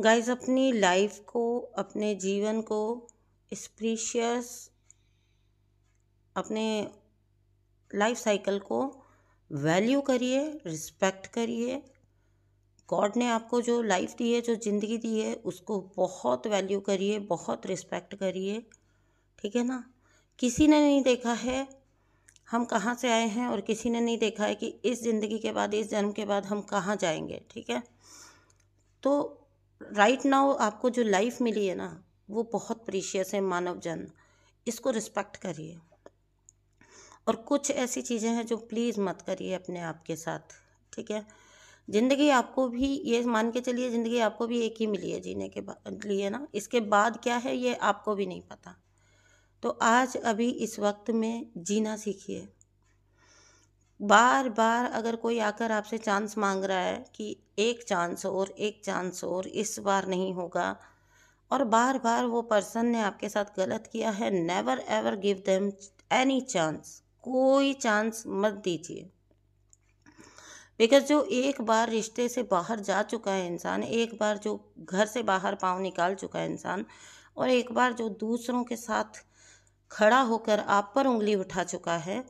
Guys अपनी life को अपने जीवन को स्प्रीशियस अपने लाइफ साइकिल को वैल्यू करिए रिस्पेक्ट करिए गॉड ने आपको जो लाइफ दी है जो ज़िंदगी दी है उसको बहुत वैल्यू करिए बहुत रिस्पेक्ट करिए ठीक है ना किसी ने नहीं देखा है हम कहाँ से आए हैं और किसी ने नहीं देखा है कि इस ज़िंदगी के बाद इस जन्म के बाद हम कहाँ जाएंगे ठीक है तो राइट नाउ आपको जो लाइफ मिली है ना वो बहुत प्रीशियस है मानव जन इसको रिस्पेक्ट करिए और कुछ ऐसी चीज़ें हैं जो प्लीज़ मत करिए अपने आप के साथ ठीक है ज़िंदगी आपको भी ये मान के चलिए ज़िंदगी आपको भी एक ही मिली है जीने के लिए ना इसके बाद क्या है ये आपको भी नहीं पता तो आज अभी इस वक्त में जीना सीखिए बार बार अगर कोई आकर आपसे चांस मांग रहा है कि एक चांस और एक चांस और इस बार नहीं होगा और बार बार वो पर्सन ने आपके साथ गलत किया है never ever give them any chance कोई चांस मत दीजिए बिकॉज जो एक बार रिश्ते से बाहर जा चुका है इंसान एक बार जो घर से बाहर पाँव निकाल चुका है इंसान और एक बार जो दूसरों के साथ खड़ा होकर आप पर उंगली उठा चुका है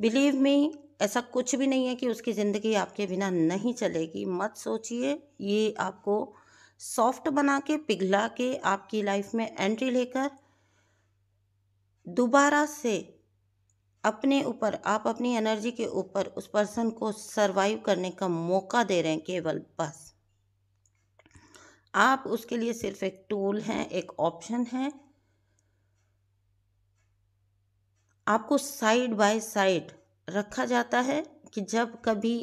बिलीव मी ऐसा कुछ भी नहीं है कि उसकी ज़िंदगी आपके बिना नहीं चलेगी मत सोचिए ये आपको सॉफ्ट बना के पिघला के आपकी लाइफ में एंट्री लेकर दोबारा से अपने ऊपर आप अपनी एनर्जी के ऊपर उस पर्सन को सरवाइव करने का मौका दे रहे हैं केवल बस आप उसके लिए सिर्फ एक टूल हैं एक ऑप्शन है आपको साइड बाय साइड रखा जाता है कि जब कभी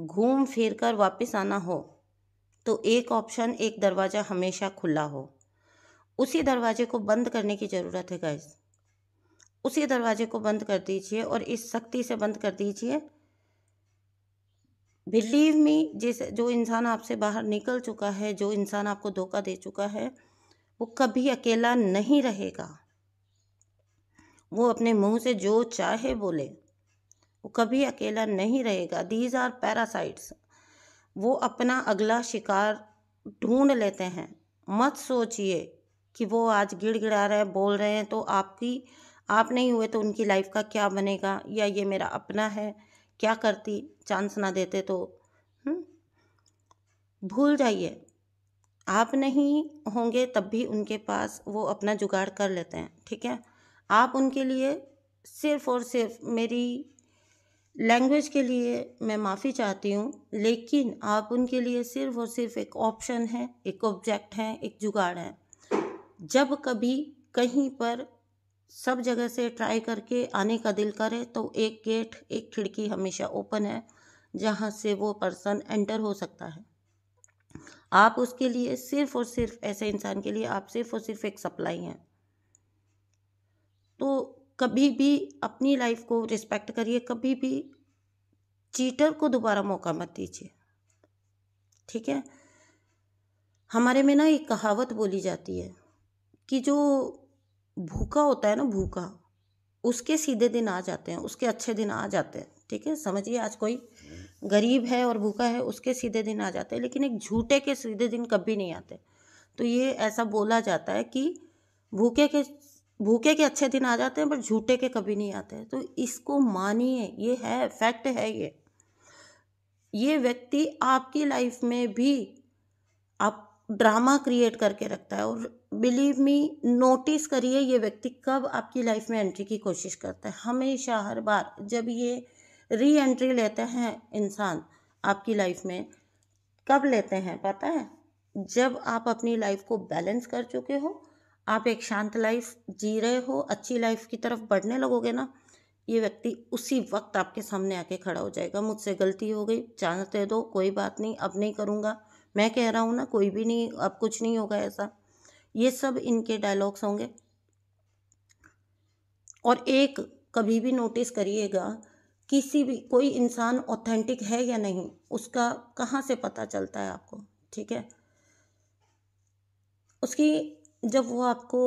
घूम फिर कर वापस आना हो तो एक ऑप्शन एक दरवाज़ा हमेशा खुला हो उसी दरवाजे को बंद करने की ज़रूरत है गैस उसी दरवाजे को बंद कर दीजिए और इस सख्ती से बंद कर दीजिए बिलीव मी जिस जो इंसान आपसे बाहर निकल चुका है जो इंसान आपको धोखा दे चुका है वो कभी अकेला नहीं रहेगा वो अपने मुंह से जो चाहे बोले वो कभी अकेला नहीं रहेगा दीज आर पैरासाइट्स वो अपना अगला शिकार ढूंढ लेते हैं मत सोचिए कि वो आज गिड़गिड़ा रहे हैं बोल रहे हैं तो आपकी आप नहीं हुए तो उनकी लाइफ का क्या बनेगा या ये मेरा अपना है क्या करती चांस ना देते तो हम्म? भूल जाइए आप नहीं होंगे तब भी उनके पास वो अपना जुगाड़ कर लेते हैं ठीक है आप उनके लिए सिर्फ और सिर्फ मेरी लैंग्वेज के लिए मैं माफ़ी चाहती हूँ लेकिन आप उनके लिए सिर्फ और सिर्फ एक ऑप्शन है एक ऑब्जेक्ट है एक जुगाड़ है जब कभी कहीं पर सब जगह से ट्राई करके आने का दिल करे तो एक गेट एक खिड़की हमेशा ओपन है जहाँ से वो पर्सन एंटर हो सकता है आप उसके लिए सिर्फ और सिर्फ ऐसे इंसान के लिए आप सिर्फ और सिर्फ एक सप्लाई हैं तो कभी भी अपनी लाइफ को रिस्पेक्ट करिए कभी भी चीटर को दोबारा मौका मत दीजिए ठीक है हमारे में ना एक कहावत बोली जाती है कि जो भूखा होता है ना भूखा उसके सीधे दिन आ जाते हैं उसके अच्छे दिन आ जाते हैं ठीक है समझिए आज कोई गरीब है और भूखा है उसके सीधे दिन आ जाते हैं लेकिन एक झूठे के सीधे दिन कभी नहीं आते तो ये ऐसा बोला जाता है कि भूखे के भूखे के अच्छे दिन आ जाते हैं पर झूठे के कभी नहीं आते तो इसको मानिए ये है फैक्ट है ये ये व्यक्ति आपकी लाइफ में भी आप ड्रामा क्रिएट करके रखता है और बिलीव मी नोटिस करिए ये व्यक्ति कब आपकी लाइफ में एंट्री की कोशिश करता है हमेशा हर बार जब ये री एंट्री लेते हैं इंसान आपकी लाइफ में कब लेते हैं पता है जब आप अपनी लाइफ को बैलेंस कर चुके हो आप एक शांत लाइफ जी रहे हो अच्छी लाइफ की तरफ बढ़ने लगोगे ना ये व्यक्ति उसी वक्त आपके सामने आके खड़ा हो जाएगा मुझसे गलती हो गई चांस दे दो कोई बात नहीं अब नहीं करूँगा मैं कह रहा हूँ ना कोई भी नहीं अब कुछ नहीं होगा ऐसा ये सब इनके डायलॉग्स होंगे और एक कभी भी नोटिस करिएगा किसी भी कोई इंसान ऑथेंटिक है या नहीं उसका कहाँ से पता चलता है आपको ठीक है उसकी जब वो आपको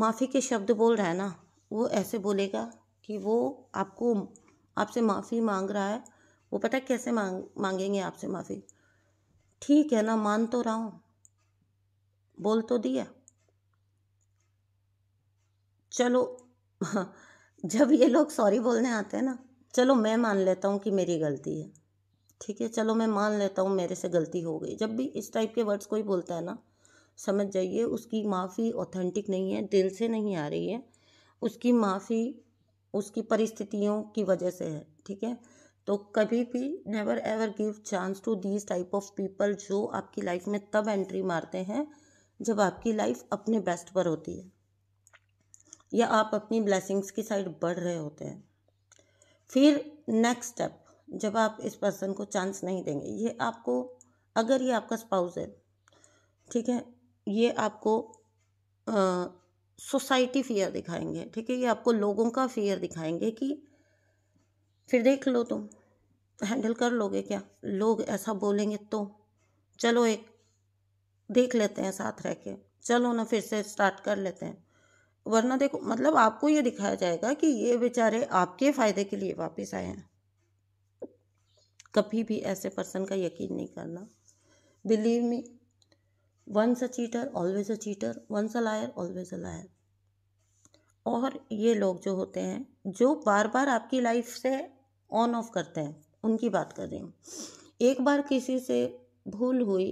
माफ़ी के शब्द बोल रहा है ना वो ऐसे बोलेगा कि वो आपको आपसे माफ़ी मांग रहा है वो पता है कैसे मांग मांगेंगे आपसे माफ़ी ठीक है ना मान तो रहा हूँ बोल तो दिया चलो जब ये लोग सॉरी बोलने आते हैं ना चलो मैं मान लेता हूँ कि मेरी गलती है ठीक है चलो मैं मान लेता हूँ मेरे से गलती हो गई जब भी इस टाइप के वर्ड्स कोई बोलता है ना समझ जाइए उसकी माफ़ी ऑथेंटिक नहीं है दिल से नहीं आ रही है उसकी माफ़ी उसकी परिस्थितियों की वजह से है ठीक है तो कभी भी never ever give chance to these type of people जो आपकी लाइफ में तब एंट्री मारते हैं जब आपकी लाइफ अपने बेस्ट पर होती है या आप अपनी ब्लेसिंग्स की साइड बढ़ रहे होते हैं फिर नेक्स्ट स्टेप जब आप इस पर्सन को चांस नहीं देंगे ये आपको अगर ये आपका स्पाउस है ठीक है ये आपको सोसाइटी फियर दिखाएंगे ठीक है ये आपको लोगों का फियर दिखाएंगे कि फिर देख लो तुम हैंडल कर लोगे क्या लोग ऐसा बोलेंगे तो चलो एक देख लेते हैं साथ रह के चलो ना फिर से स्टार्ट कर लेते हैं वरना देखो मतलब आपको ये दिखाया जाएगा कि ये बेचारे आपके फ़ायदे के लिए वापस आए हैं कभी भी ऐसे पर्सन का यकीन नहीं करना believe me once a cheater always a cheater once a liar always a liar और ये लोग जो होते हैं जो बार बार आपकी लाइफ से ऑन ऑफ करते हैं उनकी बात कर रही हूँ एक बार किसी से भूल हुई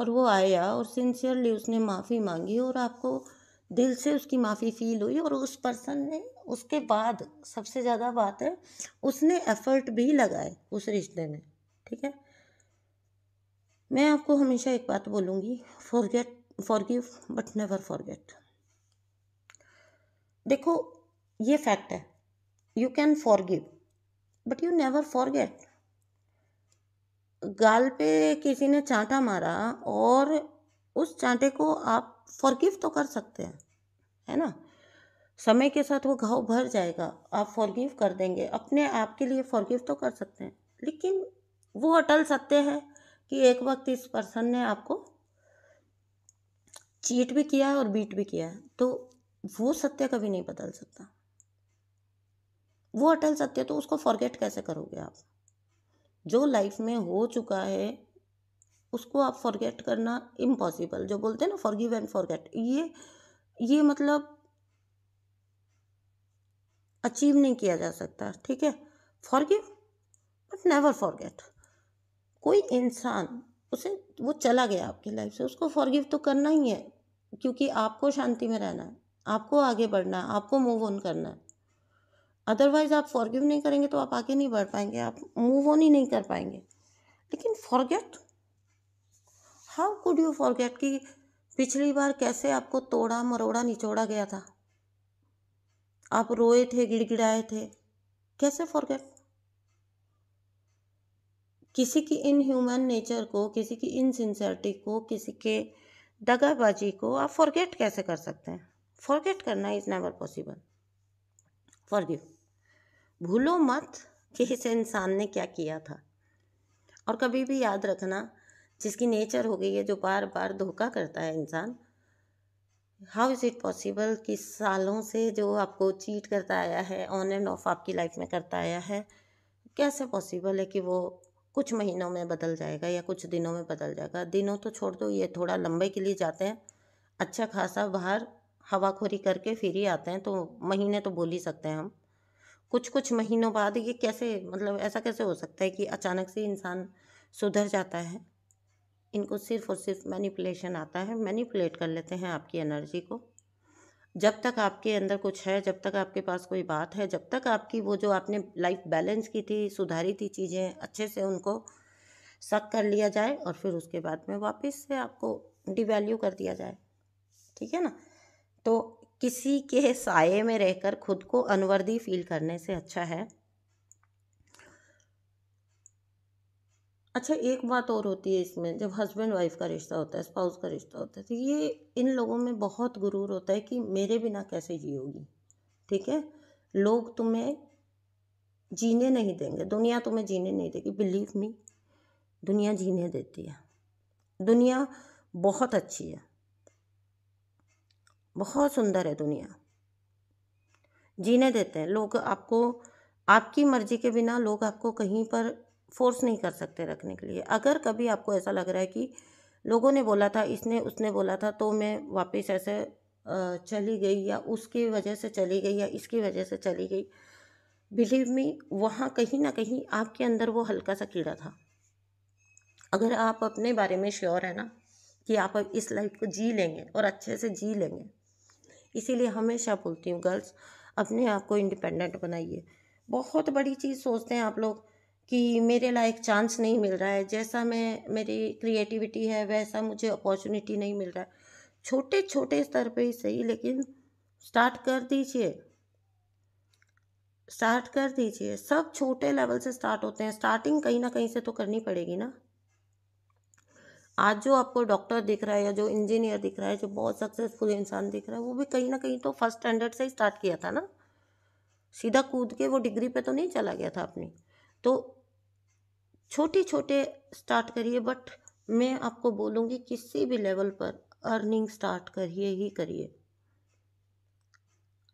और वो आया और सिंसियरली उसने माफ़ी मांगी और आपको दिल से उसकी माफ़ी फील हुई और उस पर्सन ने उसके बाद सबसे ज़्यादा बात है उसने एफर्ट भी लगाए उस रिश्ते में ठीक है मैं आपको हमेशा एक बात बोलूँगी forget forgive but never forget देखो ये फैक्ट है you can forgive but you never forget गाल पे किसी ने चांटा मारा और उस चांटे को आप फॉरगिव तो कर सकते हैं है ना समय के साथ वो घाव भर जाएगा आप फॉरगिव कर देंगे अपने आप के लिए फॉरगिव तो कर सकते हैं लेकिन वो अटल सत्य है कि एक वक्त इस पर्सन ने आपको चीट भी किया है और बीट भी किया है तो वो सत्य कभी नहीं बदल सकता वो अटल सत्य तो उसको फॉरगेट कैसे करोगे आप जो लाइफ में हो चुका है उसको आप फॉरगेट करना इम्पॉसिबल जो बोलते हैं ना फॉरगिव एंड फॉरगेट ये ये मतलब अचीव नहीं किया जा सकता ठीक है फॉरगिव बट नेवर फॉरगेट कोई इंसान उसे वो चला गया आपकी लाइफ से उसको फॉरगिव तो करना ही है क्योंकि आपको शांति में रहना है आपको आगे बढ़ना है आपको मूव ऑन करना है अदरवाइज़ आप फॉरगिव नहीं करेंगे तो आप आगे नहीं बढ़ पाएंगे आप मूव ऑन ही नहीं कर पाएंगे लेकिन forget how could you forget कि पिछली बार कैसे आपको तोड़ा मरोड़ा निचोड़ा गया था आप रोए थे गिड़गिड़ाए थे कैसे फॉरगेट किसी की इन ह्यूमन नेचर को किसी की इन को किसी के दगाबाजी को आप फॉरगेट कैसे कर सकते हैं फॉरगेट करना इज़ नेवर पॉसिबल फॉरगिव भूलो मत कि इस इंसान ने क्या किया था और कभी भी याद रखना जिसकी नेचर हो गई है जो बार बार धोखा करता है इंसान हाउ इज़ इट पॉसिबल कि सालों से जो आपको चीट करता आया है ऑन एंड ऑफ आपकी लाइफ में करता आया है कैसे पॉसिबल है कि वो कुछ महीनों में बदल जाएगा या कुछ दिनों में बदल जाएगा दिनों तो छोड़ दो ये थोड़ा लंबे के लिए जाते हैं अच्छा खासा बाहर हवाखोरी करके फिर ही आते हैं तो महीने तो बोल ही सकते हैं हम कुछ कुछ महीनों बाद ये कैसे मतलब ऐसा कैसे हो सकता है कि अचानक से इंसान सुधर जाता है इनको सिर्फ और सिर्फ मैनिपुलेशन आता है मैनिपुलेट कर लेते हैं आपकी एनर्जी को जब तक आपके अंदर कुछ है जब तक आपके पास कोई बात है जब तक आपकी वो जो आपने लाइफ बैलेंस की थी सुधारी थी चीज़ें अच्छे से उनको सक कर लिया जाए और फिर उसके बाद में वापस से आपको डिवैल्यू कर दिया जाए ठीक है ना तो किसी के साय में रहकर खुद को अनवर्दी फील करने से अच्छा है अच्छा एक बात और होती है इसमें जब हस्बैंड वाइफ का रिश्ता होता है स्पाउस का रिश्ता होता है तो ये इन लोगों में बहुत गुरूर होता है कि मेरे बिना कैसे जियोगी ठीक है लोग तुम्हें जीने नहीं देंगे दुनिया तुम्हें जीने नहीं देगी बिलीव मी दुनिया जीने देती है दुनिया बहुत अच्छी है बहुत सुंदर है दुनिया जीने देते हैं लोग आपको आपकी मर्जी के बिना लोग आपको कहीं पर फोर्स नहीं कर सकते रखने के लिए अगर कभी आपको ऐसा लग रहा है कि लोगों ने बोला था इसने उसने बोला था तो मैं वापस ऐसे चली गई या उसकी वजह से चली गई या इसकी वजह से चली गई बिलीव मी वहाँ कहीं ना कहीं आपके अंदर वो हल्का सा कीड़ा था अगर आप अपने बारे में श्योर है ना कि आप अब इस लाइफ को जी लेंगे और अच्छे से जी लेंगे इसीलिए हमेशा बोलती हूँ गर्ल्स अपने आप को इंडिपेंडेंट बनाइए बहुत बड़ी चीज़ सोचते हैं आप लोग कि मेरे लायक चांस नहीं मिल रहा है जैसा मैं मेरी क्रिएटिविटी है वैसा मुझे अपॉर्चुनिटी नहीं मिल रहा है छोटे छोटे स्तर पे ही सही लेकिन स्टार्ट कर दीजिए स्टार्ट कर दीजिए सब छोटे लेवल से स्टार्ट होते हैं स्टार्टिंग कहीं ना कहीं से तो करनी पड़ेगी ना आज जो आपको डॉक्टर दिख रहा है या जो इंजीनियर दिख रहा है जो बहुत सक्सेसफुल इंसान दिख रहा है वो भी कहीं ना कहीं तो फर्स्ट स्टैंडर्ड से ही स्टार्ट किया था ना सीधा कूद के वो डिग्री पे तो नहीं चला गया था अपनी तो छोटे छोटे स्टार्ट करिए बट मैं आपको बोलूँगी किसी भी लेवल पर अर्निंग स्टार्ट करिए ही करिए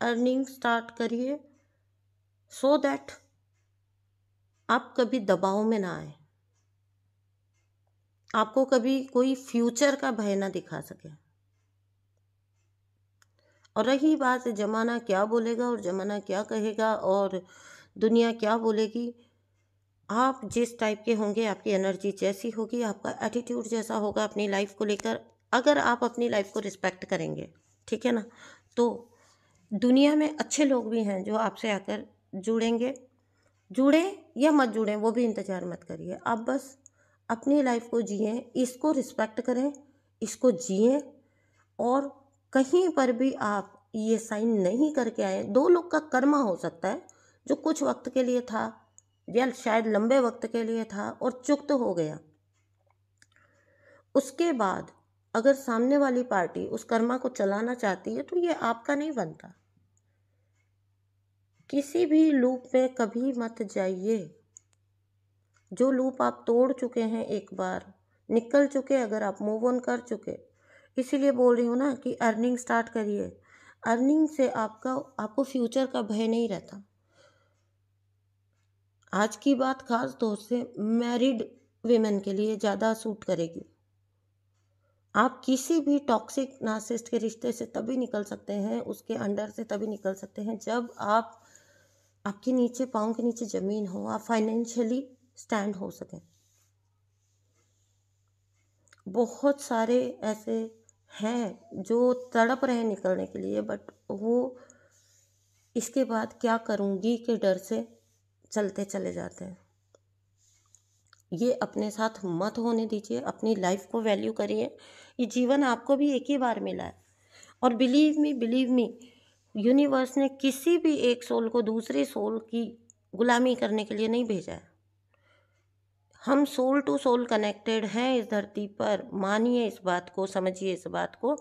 अर्निंग स्टार्ट करिए सो दैट आप कभी दबाव में ना आए आपको कभी कोई फ्यूचर का भय ना दिखा सके और रही बात ज़माना क्या बोलेगा और ज़माना क्या कहेगा और दुनिया क्या बोलेगी आप जिस टाइप के होंगे आपकी एनर्जी जैसी होगी आपका एटीट्यूड जैसा होगा अपनी लाइफ को लेकर अगर आप अपनी लाइफ को रिस्पेक्ट करेंगे ठीक है ना तो दुनिया में अच्छे लोग भी हैं जो आपसे आकर जुड़ेंगे जुड़े या मत जुड़ें वो भी इंतज़ार मत करिए आप बस अपनी लाइफ को जिए इसको रिस्पेक्ट करें इसको जिए और कहीं पर भी आप ये साइन नहीं करके आए दो लोग का कर्मा हो सकता है जो कुछ वक्त के लिए था जेल शायद लंबे वक्त के लिए था और चुक्त हो गया उसके बाद अगर सामने वाली पार्टी उस कर्मा को चलाना चाहती है तो ये आपका नहीं बनता किसी भी लूप में कभी मत जाइए जो लूप आप तोड़ चुके हैं एक बार निकल चुके अगर आप मूव ऑन कर चुके इसीलिए बोल रही हूँ ना कि अर्निंग स्टार्ट करिए अर्निंग से आपका आपको फ्यूचर का भय नहीं रहता आज की बात खास तौर से मैरिड वेमेन के लिए ज़्यादा सूट करेगी आप किसी भी टॉक्सिक नासिस्ट के रिश्ते से तभी निकल सकते हैं उसके अंडर से तभी निकल सकते हैं जब आप आपके नीचे पाँव के नीचे ज़मीन हो आप फाइनेंशियली स्टैंड हो सकें बहुत सारे ऐसे हैं जो तड़प रहे निकलने के लिए बट वो इसके बाद क्या करूँगी के डर से चलते चले जाते हैं ये अपने साथ मत होने दीजिए अपनी लाइफ को वैल्यू करिए ये जीवन आपको भी एक ही बार मिला है और believe me believe me universe ने किसी भी एक सोल को दूसरे सोल की गुलामी करने के लिए नहीं भेजा है हम सोल टू सोल कनेक्टेड हैं इस धरती पर मानिए इस बात को समझिए इस बात को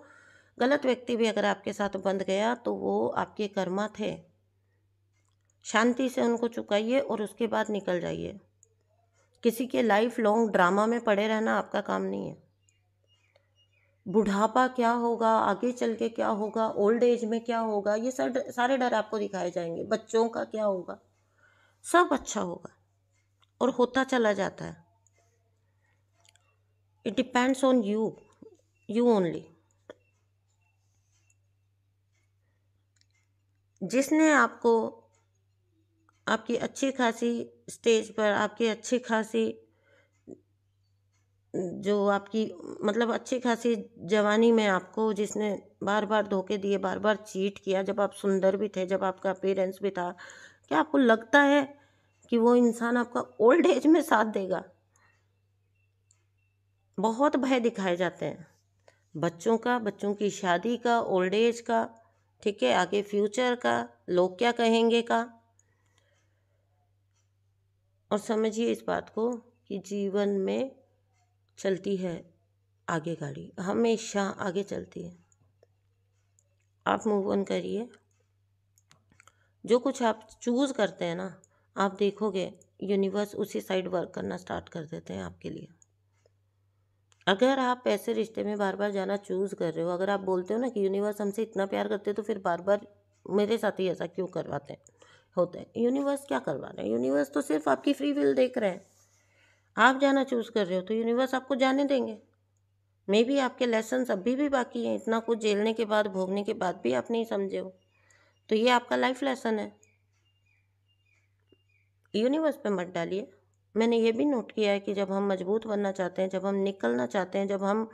गलत व्यक्ति भी अगर आपके साथ बंध गया तो वो आपके कर्मा थे शांति से उनको चुकाइए और उसके बाद निकल जाइए किसी के लाइफ लॉन्ग ड्रामा में पड़े रहना आपका काम नहीं है बुढ़ापा क्या होगा आगे चल के क्या होगा ओल्ड एज में क्या होगा ये सर सारे डर आपको दिखाए जाएंगे बच्चों का क्या होगा सब अच्छा होगा और होता चला जाता है it depends on you you only जिसने आपको आपकी अच्छी खासी स्टेज पर आपकी अच्छी खासी जो आपकी मतलब अच्छी खासी जवानी में आपको जिसने बार बार धोखे दिए बार बार चीट किया जब आप सुंदर भी थे जब आपका पेरेंट्स भी था क्या आपको लगता है कि वो इंसान आपका ओल्ड एज में साथ देगा बहुत भय दिखाए जाते हैं बच्चों का बच्चों की शादी का ओल्ड एज का ठीक है आगे फ्यूचर का लोग क्या कहेंगे का और समझिए इस बात को कि जीवन में चलती है आगे गाड़ी हमेशा आगे चलती है आप मूव ऑन करिए जो कुछ आप चूज़ करते हैं ना आप देखोगे यूनिवर्स उसी साइड वर्क करना स्टार्ट कर देते हैं आपके लिए अगर आप ऐसे रिश्ते में बार बार जाना चूज़ कर रहे हो अगर आप बोलते हो ना कि यूनिवर्स हमसे इतना प्यार करते हो तो फिर बार बार मेरे साथ ही ऐसा क्यों करवाते हैं होता है यूनिवर्स क्या करवा रहा है यूनिवर्स तो सिर्फ आपकी फ्री विल देख रहे हैं आप जाना चूज़ कर रहे हो तो यूनिवर्स आपको जाने देंगे मे भी आपके लेसन अभी भी बाकी हैं इतना कुछ झेलने के बाद भोगने के बाद भी आप नहीं समझे हो तो ये आपका लाइफ लेसन है यूनिवर्स पे मत डालिए मैंने ये भी नोट किया है कि जब हम मजबूत बनना चाहते हैं जब हम निकलना चाहते हैं जब हम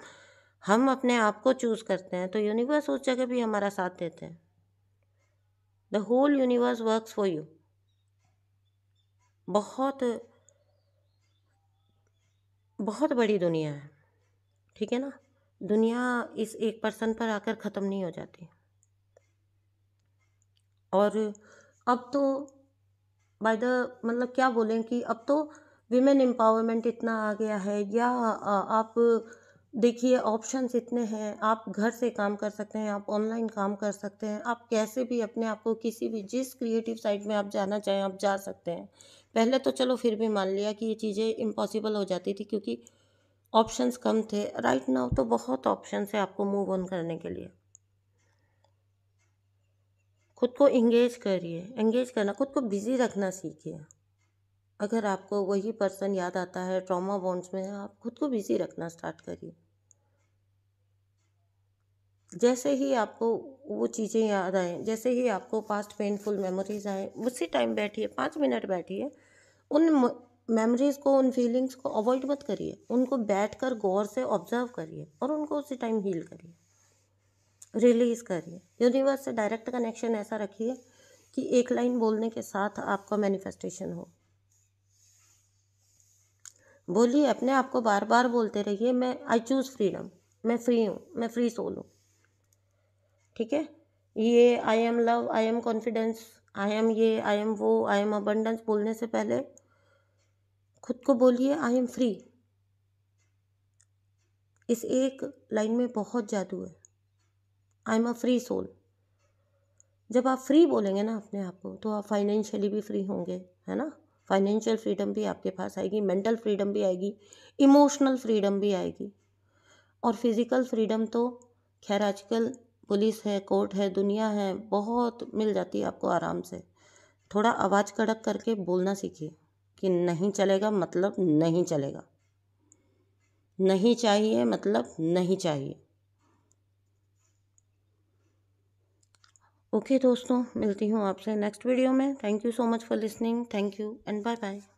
हम अपने आप को चूज़ करते हैं तो यूनिवर्स उस जगह भी हमारा साथ देते हैं the whole universe work for you बहुत बहुत बड़ी दुनिया है ठीक है ना दुनिया इस एक पर्सन पर आकर ख़त्म नहीं हो जाती और अब तो बाय द मतलब क्या बोलें कि अब तो विमेन एम्पावरमेंट इतना आ गया है या आप देखिए ऑप्शंस इतने हैं आप घर से काम कर सकते हैं आप ऑनलाइन काम कर सकते हैं आप कैसे भी अपने आप को किसी भी जिस क्रिएटिव साइड में आप जाना चाहें आप जा सकते हैं पहले तो चलो फिर भी मान लिया कि ये चीज़ें इम्पॉसिबल हो जाती थी क्योंकि ऑप्शंस कम थे राइट नाउ तो बहुत ऑप्शन है आपको मूव ऑन करने के लिए खुद को इंगेज करिए एंगेज करना खुद को बिज़ी रखना सीखिए अगर आपको वही पर्सन याद आता है ट्रॉमा बॉन्ड्स में आप खुद को बिज़ी रखना स्टार्ट करिए जैसे ही आपको वो चीज़ें याद आएँ जैसे ही आपको पास्ट पेनफुल मेमोरीज आएँ उसी टाइम बैठिए पाँच मिनट बैठिए उन मेमोरीज़ को उन फीलिंग्स को अवॉइड मत करिए उनको बैठ कर गौर से ऑब्जर्व करिए और उनको उसी टाइम हील करिए रिलीज़ करिए यूनिवर्स से डायरेक्ट कनेक्शन ऐसा रखिए कि एक लाइन बोलने के साथ आपका मैनिफेस्टेशन हो बोलिए अपने आप को बार बार बोलते रहिए मैं आई चूज़ फ्रीडम मैं फ्री हूँ मैं फ्री सोल हूँ ठीक है ये I am love I am confidence I am ये आई एम वो आई एम अबंडेंस बोलने से पहले खुद को बोलिए आई एम फ्री इस एक लाइन में बहुत जादू है I am a free soul जब आप फ्री बोलेंगे ना अपने आप को तो आप फाइनेंशियली भी फ्री होंगे है ना फाइनेंशियल फ्रीडम भी आपके पास आएगी मेंटल फ्रीडम भी आएगी इमोशनल फ्रीडम भी आएगी और फिज़िकल फ्रीडम तो खैर आजकल पुलिस है कोर्ट है दुनिया है बहुत मिल जाती है आपको आराम से थोड़ा आवाज़ कड़क करके बोलना सीखिए कि नहीं चलेगा मतलब नहीं चलेगा नहीं चाहिए मतलब नहीं चाहिए ओके दोस्तों मिलती हूँ आपसे नेक्स्ट वीडियो में thank you so much for listening thank you and bye bye